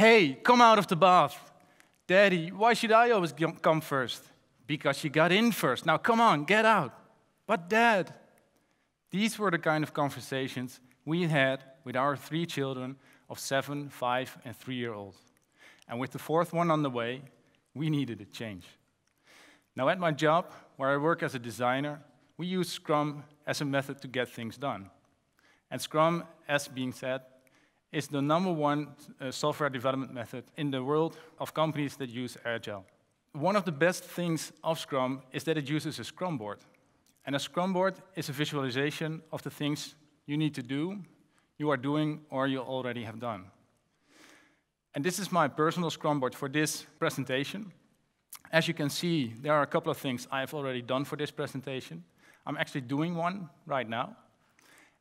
Hey, come out of the bath. Daddy, why should I always come first? Because you got in first. Now come on, get out. But, Dad, these were the kind of conversations we had with our three children of seven, five, and three year olds. And with the fourth one on the way, we needed a change. Now, at my job, where I work as a designer, we use Scrum as a method to get things done. And Scrum, as being said, is the number one uh, software development method in the world of companies that use Agile. One of the best things of Scrum is that it uses a Scrum board. And a Scrum board is a visualization of the things you need to do, you are doing, or you already have done. And this is my personal Scrum board for this presentation. As you can see, there are a couple of things I have already done for this presentation. I'm actually doing one right now.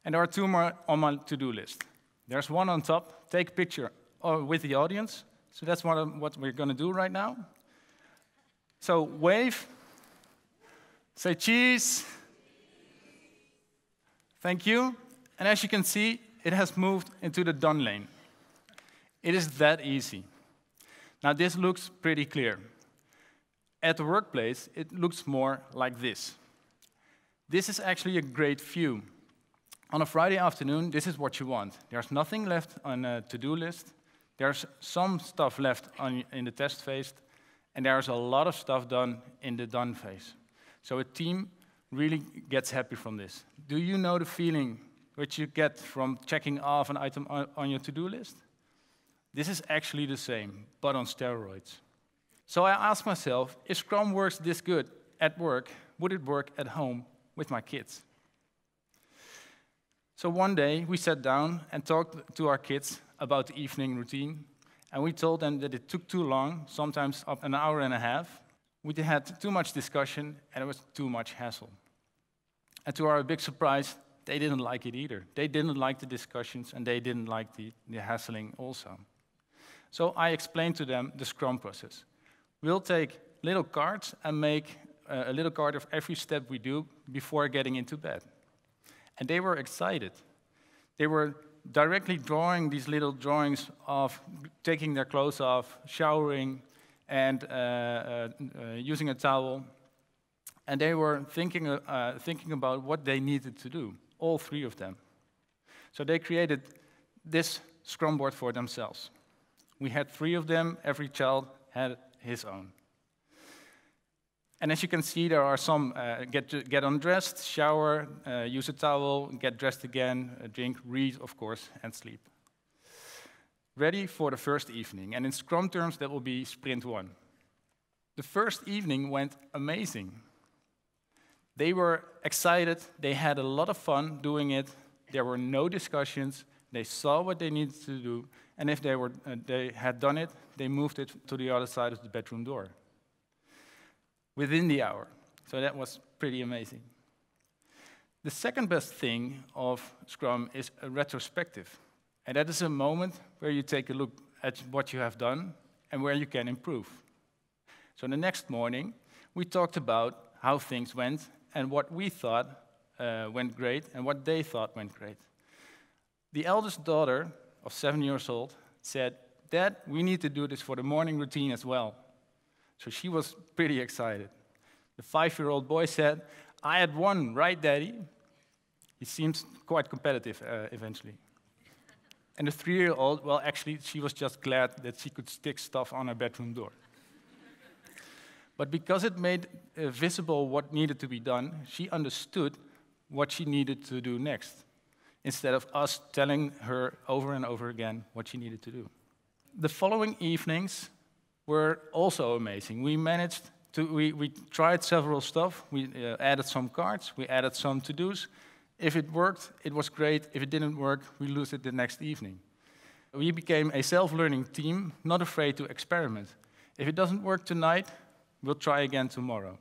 And there are two more on my to-do list. There's one on top. Take picture uh, with the audience. So that's what, um, what we're going to do right now. So wave. Say cheese. Thank you. And as you can see, it has moved into the done lane. It is that easy. Now this looks pretty clear. At the workplace, it looks more like this. This is actually a great view on a Friday afternoon, this is what you want. There's nothing left on a to-do list. There's some stuff left on, in the test phase, and there's a lot of stuff done in the done phase. So a team really gets happy from this. Do you know the feeling which you get from checking off an item on, on your to-do list? This is actually the same, but on steroids. So I asked myself, if Scrum works this good at work, would it work at home with my kids? So one day we sat down and talked to our kids about the evening routine, and we told them that it took too long, sometimes up an hour and a half. We had too much discussion, and it was too much hassle. And to our big surprise, they didn't like it either. They didn't like the discussions, and they didn't like the, the hassling also. So I explained to them the Scrum process. We'll take little cards and make uh, a little card of every step we do before getting into bed. And they were excited. They were directly drawing these little drawings of taking their clothes off, showering, and uh, uh, uh, using a towel. And they were thinking, uh, thinking about what they needed to do, all three of them. So they created this scrum board for themselves. We had three of them, every child had his own. And as you can see, there are some uh, get, get undressed, shower, uh, use a towel, get dressed again, uh, drink, read, of course, and sleep. Ready for the first evening. And in Scrum terms, that will be sprint one. The first evening went amazing. They were excited, they had a lot of fun doing it, there were no discussions, they saw what they needed to do, and if they, were, uh, they had done it, they moved it to the other side of the bedroom door within the hour. So that was pretty amazing. The second best thing of Scrum is a retrospective. And that is a moment where you take a look at what you have done and where you can improve. So the next morning, we talked about how things went and what we thought uh, went great and what they thought went great. The eldest daughter of seven years old said, Dad, we need to do this for the morning routine as well. So she was pretty excited. The five year old boy said, I had one, right, Daddy? He seems quite competitive uh, eventually. And the three year old, well, actually, she was just glad that she could stick stuff on her bedroom door. but because it made uh, visible what needed to be done, she understood what she needed to do next, instead of us telling her over and over again what she needed to do. The following evenings, were also amazing. We managed to, we, we tried several stuff. We uh, added some cards, we added some to-dos. If it worked, it was great. If it didn't work, we lose it the next evening. We became a self-learning team, not afraid to experiment. If it doesn't work tonight, we'll try again tomorrow.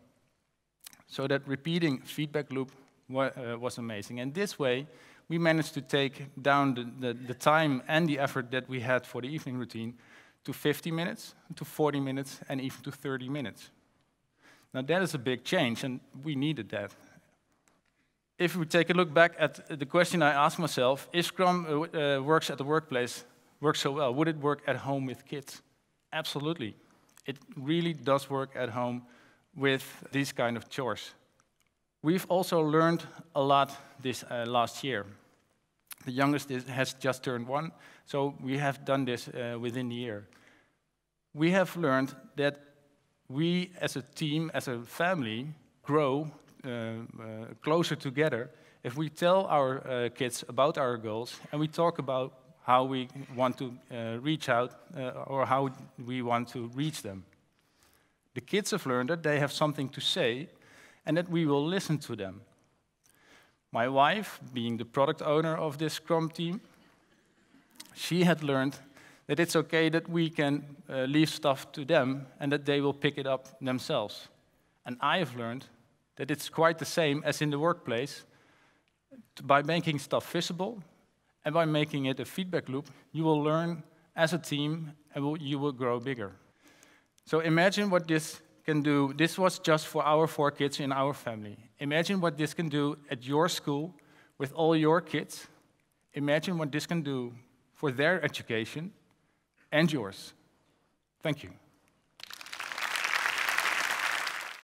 So that repeating feedback loop wa uh, was amazing. And this way, we managed to take down the, the, the time and the effort that we had for the evening routine to 50 minutes, to 40 minutes, and even to 30 minutes. Now, that is a big change, and we needed that. If we take a look back at the question I asked myself if Scrum uh, uh works at the workplace, works so well, would it work at home with kids? Absolutely. It really does work at home with these kind of chores. We've also learned a lot this uh, last year. The youngest is, has just turned one, so we have done this uh, within the year. We have learned that we as a team, as a family, grow uh, uh, closer together if we tell our uh, kids about our goals and we talk about how we want to uh, reach out uh, or how we want to reach them. The kids have learned that they have something to say and that we will listen to them. My wife, being the product owner of this Scrum team, she had learned that it's okay that we can uh, leave stuff to them and that they will pick it up themselves. And I have learned that it's quite the same as in the workplace. By making stuff visible and by making it a feedback loop, you will learn as a team and will, you will grow bigger. So imagine what this can do. This was just for our four kids in our family. Imagine what this can do at your school with all your kids. Imagine what this can do for their education and yours. Thank you.